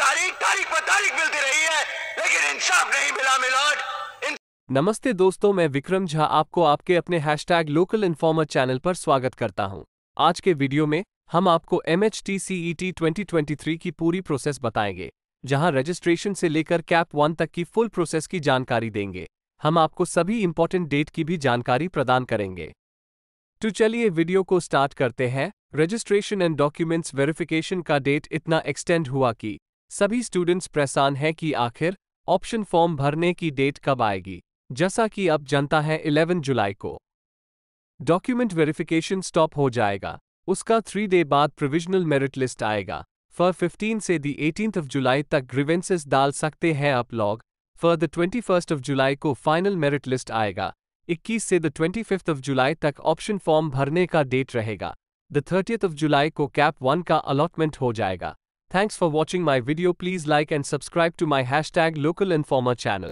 तारीख तारीख पर तारीख मिलती रही है लेकिन इंसाफ नहीं मिला मिलाट नमस्ते दोस्तों मैं विक्रम झा आपको आपके अपने हैशटैग लोकल इन्फॉर्मर चैनल पर स्वागत करता हूं। आज के वीडियो में हम आपको M H T C E T twenty twenty three की पूरी प्रोसेस बताएंगे जहां रजिस्ट्रेशन से लेकर कैप वन तक की फुल प्रोसेस की जानकारी देंगे हम आपको सभी इम्पोर्टेंट डेट की भी जानकारी प्रदान करेंगे तो चलिए वीडियो को स्टार्ट करते हैं रजिस्ट्रेशन एंड डॉक्यूमेंट्स वेरिफिकेशन का डेट इतना एक्सटेंड हुआ कि सभी स्टूडेंट्स परेशान हैं कि आखिर ऑप्शन फॉर्म भरने की डेट कब आएगी जैसा कि अब जनता है 11 जुलाई को डॉक्यूमेंट वेरिफिकेशन स्टॉप हो जाएगा उसका थ्री डे बाद प्रोविजनल मेरिट लिस्ट आएगा फर 15 से दी एटीन ऑफ जुलाई तक ग्रीवेंसेस डाल सकते हैं आप log for the twenty first of July को फाइनल मेरिट लिस्ट आएगा 21 से the twenty fifth of July तक ऑप्शन फॉर्म भरने का डेट रहेगा द थर्टियथ ऑफ जुलाई को कैप वन का अलॉटमेंट हो जाएगा Thanks for watching my video. Please like and subscribe to my hashtag local informer channel.